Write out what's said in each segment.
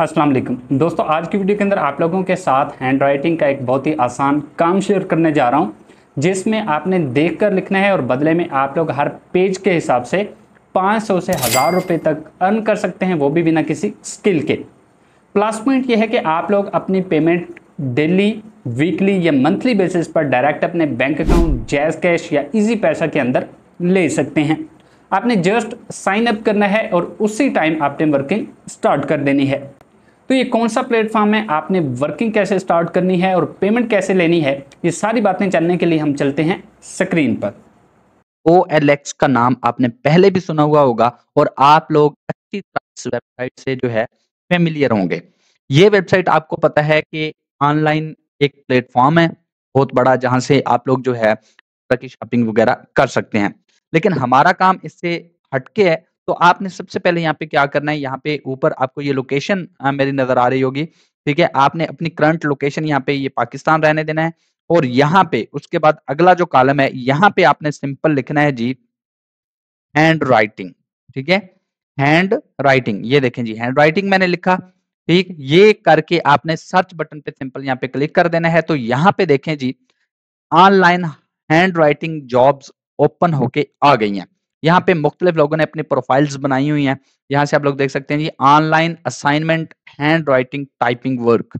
अस्सलाम वालेकुम दोस्तों आज की वीडियो के अंदर आप लोगों के साथ हैंड राइटिंग का एक बहुत ही आसान काम शेयर करने जा रहा हूं जिसमें आपने देख कर लिखना है और बदले में आप लोग हर पेज के हिसाब से 500 से हज़ार रुपये तक अर्न कर सकते हैं वो भी बिना किसी स्किल के प्लस पॉइंट ये है कि आप लोग अपनी पेमेंट डेली वीकली या मंथली बेसिस पर डायरेक्ट अपने बैंक अकाउंट जैज़ कैश या ईजी पैसा के अंदर ले सकते हैं आपने जस्ट साइन अप करना है और उसी टाइम आपने वर्किंग स्टार्ट कर देनी है तो ये कौन सा प्लेटफॉर्म है आपने वर्किंग कैसे स्टार्ट करनी है और पेमेंट कैसे लेनी है ये सारी बातें जानने के लिए हम चलते हैं स्क्रीन पर ओ एल एक्स का नाम आपने पहले भी सुना हुआ होगा और आप लोग अच्छी तरह वेबसाइट से जो है फेमिलियर होंगे ये वेबसाइट आपको पता है कि ऑनलाइन एक प्लेटफॉर्म है बहुत बड़ा जहाँ से आप लोग जो है की शॉपिंग वगैरह कर सकते हैं लेकिन हमारा काम इससे हटके है तो आपने सबसे पहले यहाँ पे क्या करना है यहाँ पे ऊपर आपको ये लोकेशन मेरी नजर आ रही होगी ठीक है आपने अपनी करंट लोकेशन यहाँ पे ये पाकिस्तान रहने देना है और यहाँ पे उसके बाद अगला जो कॉलम है यहाँ पे आपने सिंपल लिखना है जी हैंड राइटिंग ठीक है हैंड राइटिंग ये देखें जी हैंड राइटिंग मैंने लिखा ठीक ये करके आपने सर्च बटन पे सिंपल यहाँ पे क्लिक कर देना है तो यहाँ पे देखें जी online handwriting jobs open होके आ गई हैं यहाँ पे मुख्तलिफ लोगों ने अपनी प्रोफाइल्स बनाई हुई हैं यहाँ से आप लोग देख सकते हैं जी online assignment handwriting typing work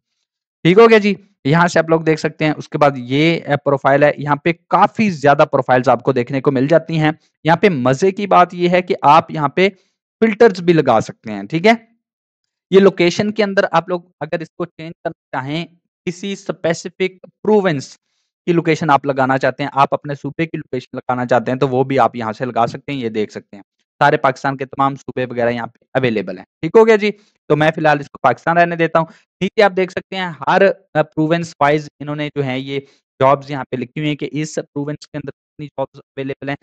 ठीक हो गया जी यहाँ से आप लोग देख सकते हैं उसके बाद ये प्रोफाइल है यहाँ पे काफी ज्यादा प्रोफाइल्स आपको देखने को मिल जाती हैं यहाँ पे मजे की बात ये है कि आप यहाँ पे फिल्टर्स भी लगा सकते हैं ठीक है ये लोकेशन के अंदर आप लोग अगर इसको चेंज करना चाहें किसी स्पेसिफिक प्रोवेंस की लोकेशन आप लगाना चाहते हैं आप अपने सूबे की लोकेशन लगाना चाहते हैं तो वो भी आप यहाँ से लगा सकते हैं ये देख सकते हैं सारे पाकिस्तान के तमाम सूबे वगैरह यहाँ पे अवेलेबल हैं ठीक हो गया जी तो मैं फिलहाल इसको पाकिस्तान रहने देता हूँ नीचे आप देख सकते हैं हर प्रूवेंस वाइज इन्होंने जो है ये जॉब्स यहाँ पे लिखी हुई है कि इस प्रूवेंस के अंदर कितनी जॉब्स अवेलेबल हैं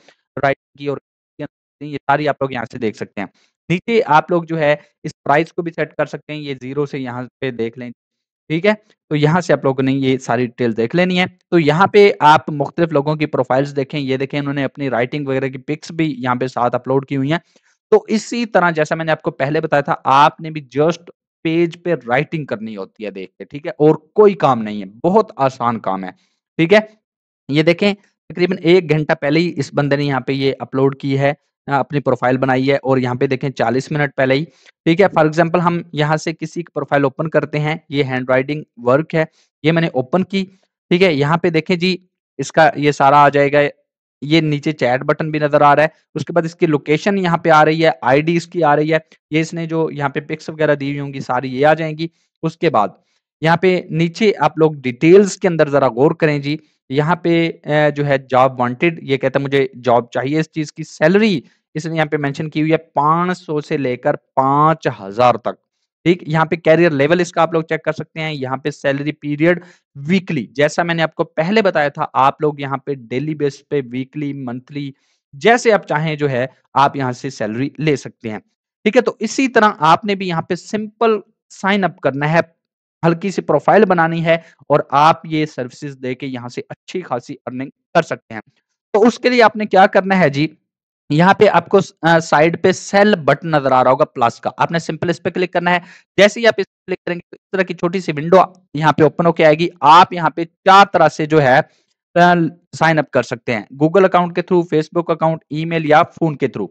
राइटिंग की और ये सारी आप लोग यहाँ से देख सकते हैं नीचे आप लोग जो है इस प्राइस को भी सेट कर सकते हैं ये जीरो से यहाँ पे देख लें ठीक है तो यहाँ से आप लोगों ने ये सारी डिटेल देख लेनी है तो यहाँ पे आप मुख्तलिफ लोगों की प्रोफाइल्स देखें ये देखें उन्होंने अपनी राइटिंग वगैरह की पिक्स भी यहाँ पे साथ अपलोड की हुई हैं तो इसी तरह जैसा मैंने आपको पहले बताया था आपने भी जस्ट पेज पे राइटिंग करनी होती है देख के ठीक है और कोई काम नहीं है बहुत आसान काम है ठीक है ये देखें तकरीबन एक घंटा पहले ही इस बंदे ने यहाँ पे ये अपलोड की है हाँ, अपनी प्रोफाइल बनाई है और यहाँ पे देखें 40 मिनट पहले ही ठीक है फॉर एग्जाम्पल हम यहाँ से किसी की प्रोफाइल ओपन करते हैं ये हैंड राइटिंग वर्क है ये मैंने ओपन की ठीक है यहाँ पे देखें जी इसका ये सारा आ जाएगा ये नीचे चैट बटन भी नजर आ रहा है उसके बाद इसकी लोकेशन यहाँ पे आ रही है आईडी इसकी आ रही है ये इसने जो यहाँ पे पिक्स वगैरह दी हुई होंगी सारी ये आ जाएंगी उसके बाद यहाँ पे नीचे आप लोग डिटेल्स के अंदर जरा गौर करें जी यहाँ पे जो है जॉब वांटेड ये कहता है मुझे जॉब चाहिए इस चीज की सैलरी इसने यहाँ पे मेंशन की हुई है पांच सौ से लेकर पांच हजार तक ठीक यहाँ पे कैरियर लेवल इसका आप लोग चेक कर सकते हैं यहाँ पे सैलरी पीरियड वीकली जैसा मैंने आपको पहले बताया था आप लोग यहाँ पे डेली बेस पे वीकली मंथली जैसे आप चाहें जो है आप यहाँ से सैलरी ले सकते हैं ठीक है तो इसी तरह आपने भी यहाँ पे सिंपल साइन अप करना है हल्की सी प्रोफाइल बनानी है और आप ये सर्विसेज दे के यहाँ से अच्छी खासी अर्निंग कर सकते हैं तो उसके लिए आपने क्या करना है जी यहाँ पे आपको साइड पे सेल बटन नजर आ रहा होगा प्लस का आपने सिंपल इस पे क्लिक करना है जैसे ही आप इस क्लिक करेंगे तो इस तरह की छोटी सी विंडो यहाँ पे ओपन होके आएगी आप यहाँ पे चार तरह से जो है साइन अप कर सकते हैं गूगल अकाउंट के थ्रू फेसबुक अकाउंट ईमेल या फोन के थ्रू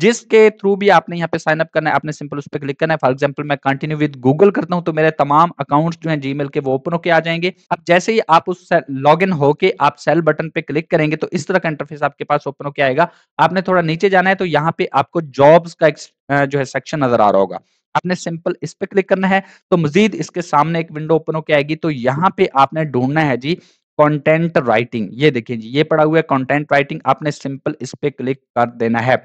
जिसके थ्रू भी आपने यहाँ पे साइन अप करना है आपने सिंपल उस पर क्लिक करना है फॉर एग्जाम्पल मैं कंटिन्यू विद गूगल करता हूँ तो मेरे तमाम अकाउंट्स जो है जीमेल के वो ओपन होकर आ जाएंगे अब जैसे ही आप उस लॉग इन होकर आप सेल बटन पे क्लिक करेंगे तो इस तरह का इंटरफेस आपके पास ओपन होकर आएगा आपने थोड़ा नीचे जाना है तो यहाँ पे आपको जॉब्स का जो है सेक्शन नजर आ रहा होगा आपने सिंपल इस पे क्लिक करना है तो मजीद इसके सामने एक विंडो ओपन होकर आएगी तो यहाँ पे आपने ढूंढना है जी कॉन्टेंट राइटिंग ये देखिए जी ये पड़ा हुआ है कॉन्टेंट राइटिंग आपने सिंपल इस पे क्लिक कर देना है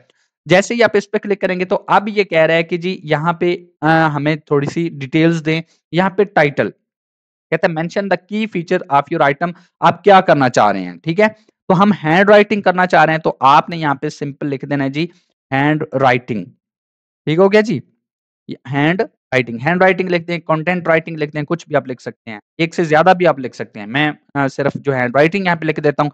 जैसे ही आप इस पर क्लिक करेंगे तो अब ये कह रहा है कि जी यहाँ पे आ, हमें थोड़ी सी डिटेल्स दें यहाँ पे टाइटल कहते हैं mention the key feature of your item आप क्या करना चाह रहे हैं ठीक है तो हम हैंड राइटिंग करना चाह रहे हैं तो आपने यहाँ पे सिंपल लिख देना है जी हैंड राइटिंग ठीक हो गया जी हैंड राइटिंग हैंड राइटिंग लिखते हैं कंटेंट राइटिंग लिखते हैं कुछ भी आप लिख सकते हैं एक से ज्यादा भी आप लिख सकते हैं मैं आ, सिर्फ जो हैंड राइटिंग यहाँ पे लिख देता हूँ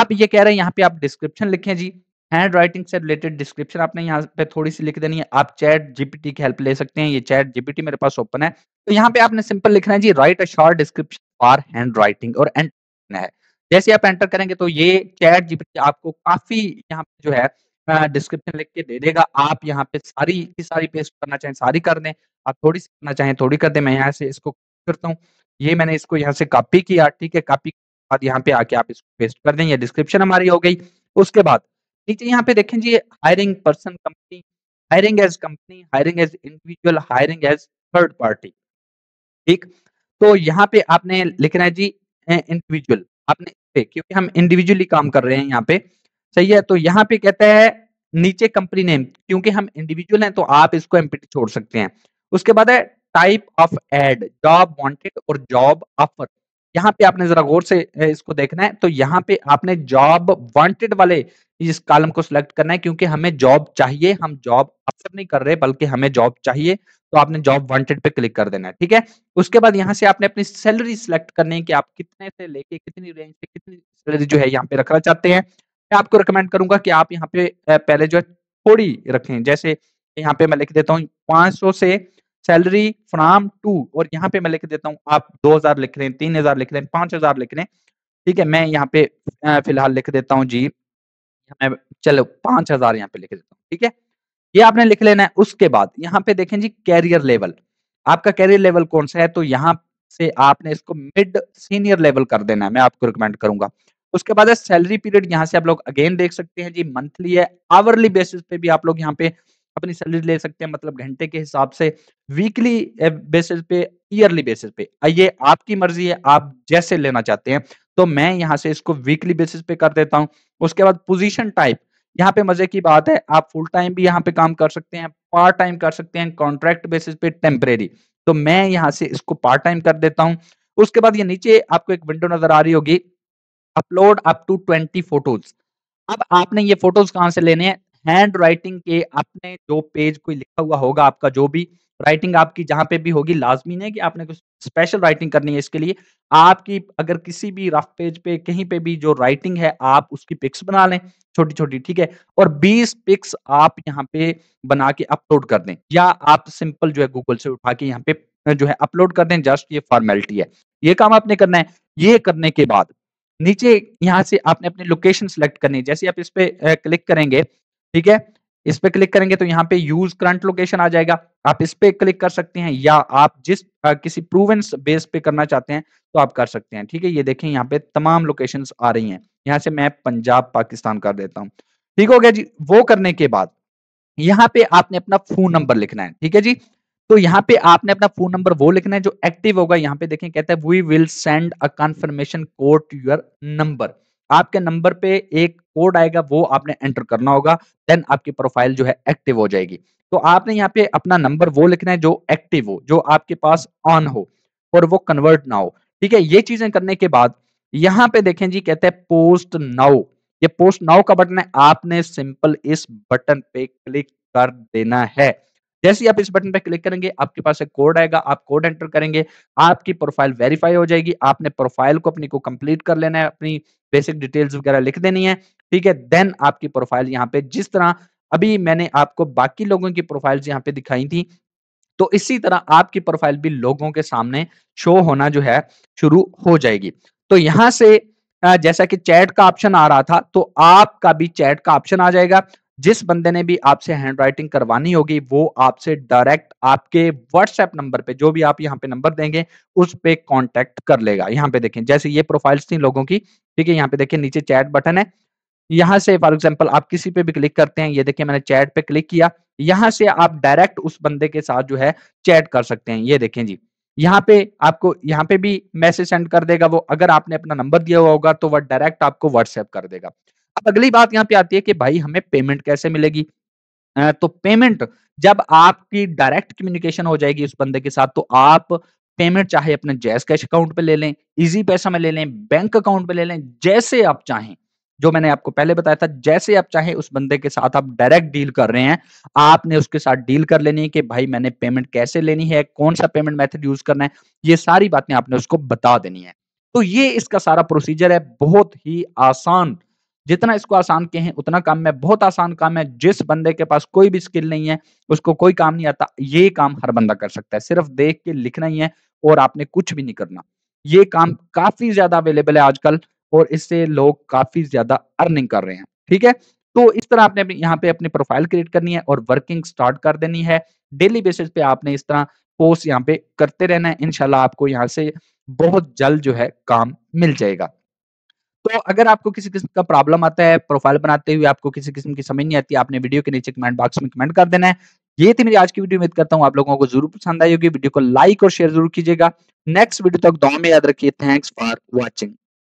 अब ये कह रहे हैं यहाँ पे आप डिस्क्रिप्शन लिखें जी हैंड राइटिंग से रिलेटेड डिस्क्रिप्शन आपने यहाँ पे थोड़ी सी लिख देनी है आप चैट जीपीटी की हेल्प ले सकते हैं ये चैट जीपीटी मेरे पास ओपन है तो यहाँ पे आपने सिंपल लिखना है जी write a short description for handwriting और एंटर है जैसे आप एंटर करेंगे तो ये चैट जीपीटी आपको काफी यहाँ पे जो है डिस्क्रिप्शन लिख के दे देगा आप यहाँ पे सारी की सारी पेस्ट करना चाहें सारी कर दें आप थोड़ी सी करना चाहें थोड़ी कर दें मैं यहाँ से इसको करता हूँ ये मैंने इसको यहाँ से कॉपी किया ठीक है कॉपी के बाद यहाँ पे आके आप इसको पेस्ट कर दें ये डिस्क्रिप्शन हमारी हो गई उसके बाद नीचे यहाँ पे देखें जी hiring person company hiring as company hiring as individual hiring as third party ठीक तो यहाँ पे आपने लिखना है जी इंडिविजुअल आपने पे क्योंकि हम इंडिविजुअली काम कर रहे हैं यहाँ पे सही है तो यहाँ पे कहता है नीचे कंपनी नेम क्योंकि हम इंडिविजुअल हैं तो आप इसको एमपीटी छोड़ सकते हैं उसके बाद है type of ad job wanted और जॉब ऑफर यहाँ पे आपने जरा गौर से इसको देखना है तो यहाँ पे आपने जॉब वांटेड वाले इस कॉलम को सिलेक्ट करना है क्योंकि हमें जॉब चाहिए हम जॉब अक्सर नहीं कर रहे बल्कि हमें जॉब चाहिए तो आपने जॉब वांटेड पे क्लिक कर देना है ठीक है उसके बाद यहाँ से आपने अपनी सैलरी सिलेक्ट करनी है कि आप कितने से लेके कितनी रेंज से कितनी सैलरी जो है यहाँ पे रखना चाहते हैं मैं आपको रिकमेंड करूंगा कि आप यहाँ पे पहले जो है थोड़ी रखें जैसे यहाँ पे मैं लिख देता हूँ पांच से सैलरी फ्राम टू और यहाँ पे मैं लिख देता हूँ आप दो हजार लिख रहे हैं तीन हजार लिख रहे हैं पांच हजार लिख रहे हैं ठीक है मैं यहाँ पे फिलहाल लिख देता हूँ जी मैं चलो पांच हजार यहाँ पे लिख देता हूँ ठीक है ये आपने लिख लेना है उसके बाद यहाँ पे देखें जी कैरियर लेवल आपका कैरियर लेवल कौन सा है तो यहाँ से आपने इसको मिड सीनियर लेवल कर देना है मैं आपको रिकमेंड करूंगा उसके बाद है सैलरी पीरियड यहाँ से आप लोग अगेन देख सकते हैं जी मंथली है आवरली बेसिस पे भी आप लोग यहाँ पे अपनी सैलरी ले सकते हैं मतलब घंटे के हिसाब से वीकली बेसिस पे ईयरली बेसिस पे ये आपकी मर्जी है आप जैसे लेना चाहते हैं तो मैं यहाँ से इसको वीकली बेसिस पे कर देता हूँ उसके बाद पोजीशन टाइप यहाँ पे मजे की बात है आप फुल टाइम भी यहाँ पे काम कर सकते हैं पार्ट टाइम कर सकते हैं कॉन्ट्रैक्ट बेसिस पे टेम्परेरी तो मैं यहाँ से इसको पार्ट टाइम कर देता हूँ उसके बाद ये नीचे आपको एक विंडो नजर आ रही होगी upload up to twenty photos अब आपने ये फोटोज कहाँ से लेने हैं हैंड राइटिंग के आपने जो पेज कोई लिखा हुआ होगा आपका जो भी राइटिंग आपकी जहां पे भी होगी लाजमी नहीं कि आपने कुछ स्पेशल राइटिंग करनी है इसके लिए आपकी अगर किसी भी रफ पेज पे कहीं पे भी जो राइटिंग है आप उसकी पिक्स बना लें छोटी छोटी ठीक है और 20 पिक्स आप यहाँ पे बना के अपलोड कर दें या आप सिंपल जो है गूगल से उठा के यहाँ पे जो है अपलोड कर दें जस्ट ये फॉर्मेलिटी है ये काम आपने करना है ये करने के बाद नीचे यहाँ से आपने अपनी लोकेशन सेलेक्ट करनी है जैसे आप इस पे क्लिक करेंगे ठीक है इस पे क्लिक करेंगे तो यहाँ पे यूज करंट लोकेशन आ जाएगा आप इस पे क्लिक कर सकते हैं या आप जिस आ, किसी प्रूवेंस बेस पे करना चाहते हैं तो आप कर सकते हैं ठीक है ये देखें यहाँ पे तमाम लोकेशन आ रही हैं यहाँ से मैं पंजाब पाकिस्तान कर देता हूँ ठीक हो गया जी वो करने के बाद यहाँ पे आपने अपना फोन नंबर लिखना है ठीक है जी तो यहाँ पे आपने अपना फोन नंबर वो लिखना है जो एक्टिव होगा यहाँ पे देखें कहता है we will send a confirmation code to your number आपके नंबर पे एक कोड आएगा वो आपने एंटर करना होगा देन आपकी प्रोफाइल जो है एक्टिव हो जाएगी तो आपने यहाँ पे अपना नंबर वो लिखना है जो एक्टिव हो जो आपके पास ऑन हो और वो कन्वर्ट ना हो ठीक है ये चीजें करने के बाद यहाँ पे देखें जी कहते हैं पोस्ट नाउ ये पोस्ट नाउ का बटन है आपने सिंपल इस बटन पे क्लिक कर देना है जैसे ही आप इस बटन पे क्लिक करेंगे आपके पास एक कोड आएगा आप कोड एंटर करेंगे आपकी प्रोफाइल वेरीफाई हो जाएगी आपने प्रोफाइल को अपनी को कंप्लीट कर लेना है अपनी बेसिक डिटेल्स वगैरह लिख देनी है ठीक है देन आपकी प्रोफाइल यहाँ पे जिस तरह अभी मैंने आपको बाकी लोगों की प्रोफाइल्स यहाँ पे दिखाई थी तो इसी तरह आपकी प्रोफाइल भी लोगों के सामने शो होना जो है शुरू हो जाएगी तो यहाँ से जैसा कि चैट का ऑप्शन आ रहा था तो आपका भी चैट का ऑप्शन आ जाएगा जिस बंदे ने भी आपसे हैंड राइटिंग करवानी होगी वो आपसे डायरेक्ट आपके व्हाट्सएप नंबर पे जो भी आप यहाँ पे नंबर देंगे उस पे कांटेक्ट कर लेगा यहाँ पे देखें जैसे ये प्रोफाइल्स थी लोगों की ठीक है यहाँ पे देखें नीचे चैट बटन है यहां से फॉर एग्जाम्पल आप किसी पे भी क्लिक करते हैं ये देखिए मैंने चैट पे क्लिक किया यहां से आप डायरेक्ट उस बंदे के साथ जो है चैट कर सकते हैं ये देखें जी यहाँ पे आपको यहाँ पे भी मैसेज सेंड कर देगा वो अगर आपने अपना नंबर दिया हुआ होगा तो वह डायरेक्ट आपको व्हाट्सएप कर देगा अब अगली बात यहाँ पे आती है कि भाई हमें पेमेंट कैसे मिलेगी तो पेमेंट जब आपकी डायरेक्ट कम्युनिकेशन हो जाएगी उस बंदे के साथ तो आप पेमेंट चाहे अपने जैस कैश अकाउंट पे ले लें इजी पैसा में ले लें बैंक अकाउंट पे ले लें जैसे आप चाहें जो मैंने आपको पहले बताया था जैसे आप चाहे उस बंदे के साथ आप डायरेक्ट डील कर रहे हैं आपने उसके साथ डील कर लेनी है कि भाई मैंने पेमेंट कैसे लेनी है कौन सा पेमेंट मेथड यूज करना है ये सारी बातें आपने उसको बता देनी है तो ये इसका सारा प्रोसीजर है बहुत ही आसान जितना इसको आसान के हैं उतना काम है बहुत आसान काम है जिस बंदे के पास कोई भी स्किल नहीं है उसको कोई काम नहीं आता ये काम हर बंदा कर सकता है सिर्फ देख के लिखना ही है और आपने कुछ भी नहीं करना ये काम काफी ज्यादा अवेलेबल है आजकल और इससे लोग काफी ज्यादा अर्निंग कर रहे हैं ठीक है तो इस तरह आपने यहाँ पे अपनी प्रोफाइल क्रिएट करनी है और वर्किंग स्टार्ट कर देनी है डेली बेसिस पे आपने इस तरह पोस्ट यहाँ पे करते रहना है इनशाला आपको यहाँ से बहुत जल्द जो है काम मिल जाएगा तो अगर आपको किसी किस्म का प्रॉब्लम आता है प्रोफाइल बनाते हुए आपको किसी किस्म की समझ नहीं आती आपने वीडियो के नीचे कमेंट बॉक्स में कमेंट कर देना है ये थी मेरी आज की वीडियो उम्मीद करता हूँ आप लोगों को जरूर पसंद आई होगी वीडियो को लाइक और शेयर जरूर कीजिएगा नेक्स्ट वीडियो तक दो में याद रखिए थैंक्स फॉर वॉचिंग